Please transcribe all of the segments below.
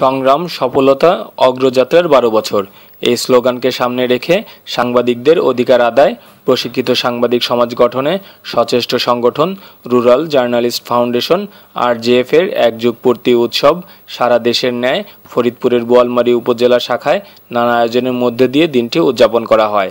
সংগ্রাম সফলতা অগ্রযাত্রার বারো বছর এই স্লোগানকে সামনে রেখে সাংবাদিকদের অধিকার আদায় প্রশিক্ষিত সাংবাদিক সমাজ গঠনে সচেষ্ট সংগঠন রুরাল জার্নালিস্ট ফাউন্ডেশন আর এর এক যুগপূর্তি উৎসব সারা দেশের ন্যায় ফরিদপুরের বোয়ালমারী উপজেলা শাখায় নানা আয়োজনের মধ্যে দিয়ে দিনটি উদযাপন করা হয়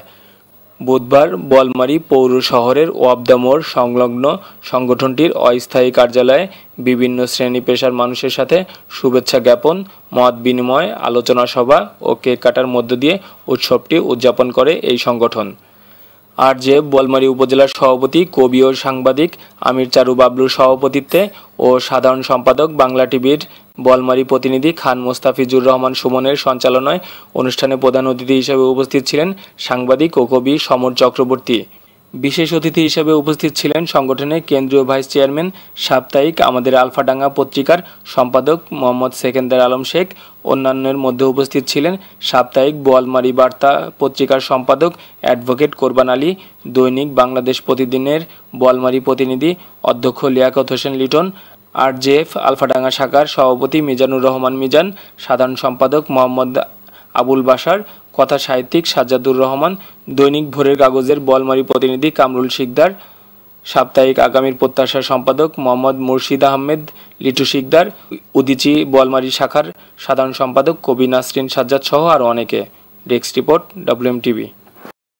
বুধবার বলমারি পৌর শহরের ওয়াবদামোর সংলগ্ন সংগঠনটির অস্থায়ী কার্যালয়ে বিভিন্ন শ্রেণী পেশার মানুষের সাথে শুভেচ্ছা জ্ঞাপন মত বিনিময় আলোচনা সভা ও কেক কাটার মধ্য দিয়ে উৎসবটি উদযাপন করে এই সংগঠন আর যে বলমারি উপজেলার সভাপতি কবি ও সাংবাদিক আমির চারু বাবলুর সভাপতিত্বে ও সাধারণ সম্পাদক বাংলা টিভির বলমারি প্রতিনিধি খান মোস্তাফিজুর রহমান সুমনের সঞ্চালনায় অনুষ্ঠানে প্রধান অতিথি হিসেবে উপস্থিত ছিলেন সাংবাদিক ও কবি সমর চক্রবর্তী বিশেষ অতিথি হিসেবে উপস্থিত ছিলেন সংগঠনের কেন্দ্রীয় ভাইস চেয়ারম্যান সাপ্তাহিক আমাদের আলফাডাঙ্গা পত্রিকার সম্পাদক মোহাম্মদ সেকেন্দার আলম শেখ অন্যান্যের মধ্যে উপস্থিত ছিলেন সাপ্তাহিক বোয়ালমারি বার্তা পত্রিকার সম্পাদক অ্যাডভোকেট কোরবান আলী দৈনিক বাংলাদেশ প্রতিদিনের বোয়ালমারি প্রতিনিধি অধ্যক্ষ লিয়াকত হোসেন লিটন আর এফ আলফাডাঙ্গা শাখার সভাপতি মিজানুর রহমান মিজান সাধারণ সম্পাদক মোহাম্মদ আবুল বাসার কথা সাহিত্যিক সাজ্জাদুর রহমান দৈনিক ভোরের কাগজের বলমারি প্রতিনিধি কামরুল শিকদার সাপ্তাহিক আগামীর প্রত্যাশা সম্পাদক মোহাম্মদ মুর্শিদ আহমেদ লিটু শিকদার উদিচি বলমারি শাখার সাধারণ সম্পাদক কবি নাসরিন সাজ্জাদ সহ আরও অনেকে ডেস্ক রিপোর্ট ডব্লিউএম টিভি